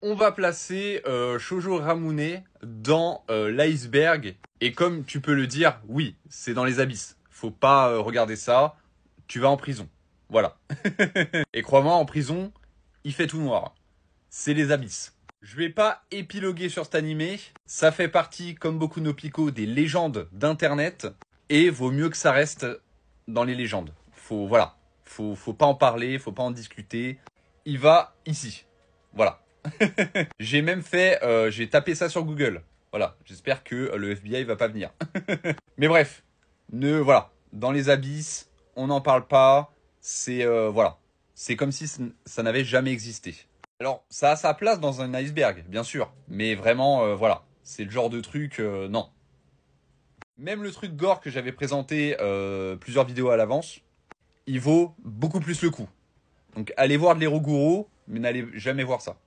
On va placer euh, Shoujo Ramune dans euh, l'iceberg. Et comme tu peux le dire, oui, c'est dans les abysses. Faut pas euh, regarder ça. Tu vas en prison. Voilà. et crois-moi, en prison, il fait tout noir. C'est les abysses. Je vais pas épiloguer sur cet animé. Ça fait partie, comme beaucoup de nos picots, des légendes d'Internet. Et vaut mieux que ça reste dans les légendes. Faut, voilà. Faut, faut pas en parler, faut pas en discuter. Il va ici. Voilà. j'ai même fait, euh, j'ai tapé ça sur Google. Voilà, j'espère que euh, le FBI va pas venir. Mais bref, ne voilà, dans les abysses, on n'en parle pas. C'est euh, voilà, c'est comme si ça n'avait jamais existé. Alors ça a sa place dans un iceberg, bien sûr, mais vraiment voilà, c'est le genre de truc non. Même le truc gore que j'avais présenté plusieurs vidéos à l'avance, il vaut beaucoup plus le coup. Donc allez voir de l'Hero mais n'allez jamais voir ça.